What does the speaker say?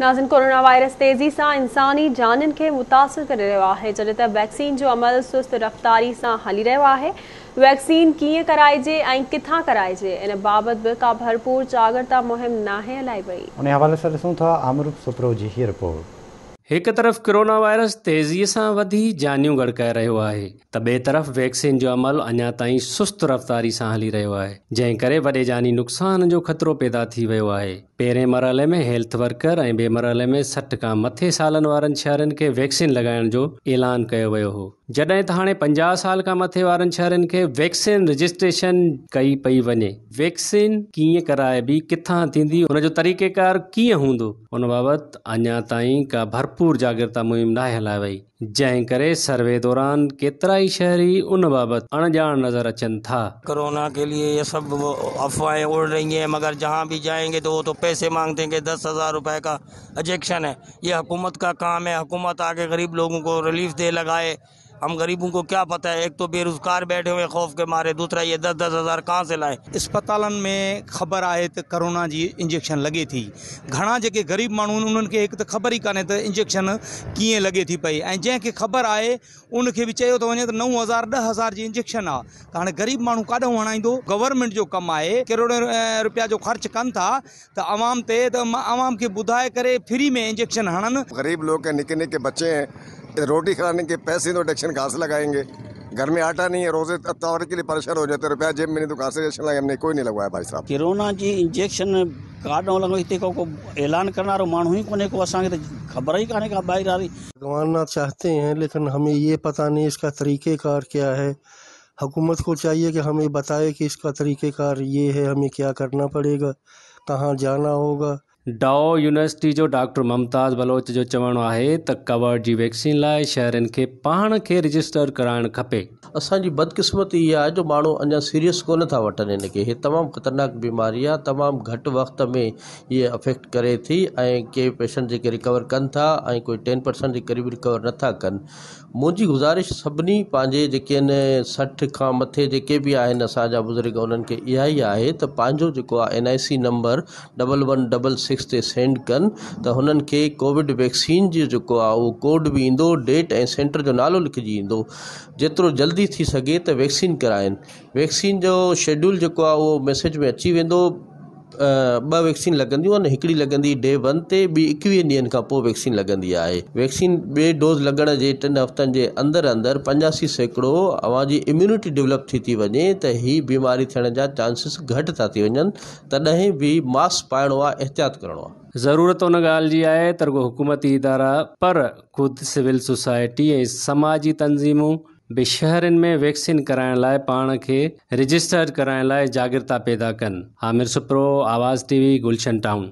नाज़िन corona virus तेज़ी सां इंसानी जानि खे मुतासिर करे रहियो आहे जॾहिं त वैक्सीन जो अमल सुस्त रफ़्तारी सां हली रहियो आहे वैक्सीन कीअं कराइजे ऐं किथां कराइजे इन बाबति का भरपूर जागरता मुहिम नाहे हलाए वई उन हवाले सां हिकु तरफ़ कोरोना वायरस तेज़ीअ सां वधी जानियूं गड़काए रहियो आहे त ॿिए तरफ़ वैक्सीन जो अमल अञा ताईं सुस्त रफ़्तारी सां हली रहियो आहे जंहिं करे वॾे जानी नुक़सान जो ख़तरो पैदा थी वियो आहे पहिरें मरहले में हेल्थ वर्कर ऐं ॿिए मरहले में सठि खां मथे सालनि वारनि शहरनि खे वैक्सीन लॻाइण जो ऐलान कयो वियो हो जॾहिं त हाणे पंजाह साल खां मथे वारनि शहरनि खे वैक्सीन रजिस्ट्रेशन कई पई वञे वैक्सीन कीअं कराइबी किथां थींदी हुन जो तरीक़ेकार कीअं हूंदो उन बाबति अञा ताईं का भर ભરપૂર जागृता मुहिम ડાહેલાવાઈ जंहिं करे सर्वे दौरान केतरा ही शहरी उन बाबत अनजान नज़र अचन था कोरोना के लिए ये सब अफवाहें उड़ रही हैं मगर जहाँ भी जाएंगे तो वो तो पैसे मांगते हैं दस हज़ार रुपए का एजेक्शन है ये हुकूमत का काम है हुकूमत आके गरीब लोगों को रिलीफ दे लगाए हम गरीबों को क्या पता है एक तो बेरोजगार बैठे हुए खौफ के मारे दूसरा ये दस दस हज़ार कहाँ से लाए अस्पताल में ख़बर आए तो करोना जी इंजेक्शन लगे थी घना जेके गरीब मानून उनके एक तो ख़बर ही कान्हे तो इंजेक्शन किए लगे थी पे ऐं ख़बर आए उनखे बि चयो तो वञे त तो नव हज़ार दह हज़ार की इंजेक्शन आ त हाणे गरीब मानू का हणाई गवर्नमेंट जो कम आए करोड़े रुपया जो ख़र्च कन था तो आवाम ते त आवाम खे ॿुधाए करे फ्री में इंजेक्शन हणन गरीब लोग निके निके बच्चे हैं रोटी खिलाने के पैसे तो डक्शन कहाँ से लगाएंगे घर में आटा नहीं है रोजे तौर तो के लिए परेशान हो जाते रुपया जेब में नहीं तो कहाँ से इंजेक्शन लगाए हमने कोई नहीं लगवाया भाई साहब कोरोना जी इंजेक्शन कार्ड न लगे ते को ऐलान करना रो मानू ही कोने को असांखे तो खबर ही कहने का बाहर आ रही भगवाना चाहते हैं लेकिन हमें ये पता नहीं इसका तरीक़ेकार क्या है हुकूमत को चाहिए कि हमें बताए कि इसका तरीक़ेकार ये है हमें क्या करना पड़ेगा कहाँ जाना होगा डाओ यूनिवर्सिटी जो डॉक्टर मुमताज़ बलोच जो चवणो आहे त कवर्ड जी वैक्सीन लाइ शहरनि खे पाण खे रजिस्टर कराइणु खपे असांजी बदकिस्मती इहा आहे जो माण्हू अञा सीरियस कोन था वठनि हिनखे हे तमामु ख़तरनाक बीमारी आहे तमामु घटि वक़्त में इहे अफेक्ट करे थी ऐं के पेशंट जेके रिकवर कनि था ऐं कोई टेन परसेंट जे क़रीब रिकवर नथा कनि मुंहिंजी गुज़ारिश सभिनी पंहिंजे जेके इन सठ खां मथे जेके बि आहिनि असांजा बुज़ुर्ग उन्हनि खे इहा ई आहे त पंहिंजो जेको आहे N I C number double one double six स ते सेंड कनि त हुननि खे कोविड वैक्सीन जो जेको आहे उहो कोड बि ईंदो डेट ऐं सेंटर जो नालो लिखजी वेंदो जेतिरो जल्दी थी सघे त वैक्सीन कराइनि वैक्सीन जो शेड्यूल जेको आहे उहो मैसेज में अची वेंदो ॿ वैक्सीन लॻंदियूं आहिनि हिकिड़ी लॻंदी डे वन ते ॿी एकवीह ॾींहंनि खां पोइ वैक्सीन लॻंदी आहे वैक्सीन ॿिए डोज़ लॻण जे टिनि हफ़्तनि जे अंदरि अंदरि पंजासी सैकड़ो अव्हांजी इम्यूनिटी डेवलप थी थी वञे त इहा बीमारी थियण जा चांसिस घटि था थी वञनि तॾहिं बि मास्क पाइणो आहे एहतियात करिणो आहे ज़रूरत उन ॻाल्हि जी आहे त रुगो हुकूमती इदारा पर ख़ुदि सिविल सोसाइटी ऐं समाजी तनज़ीमूं भी शहरनि में वैक्सीन कराइण लाइ पाण खे रजिस्टर कराइण लाइ जागरता पैदा कनि आमिर सुप्रो आवाज़ टीवी गुलशन टाउन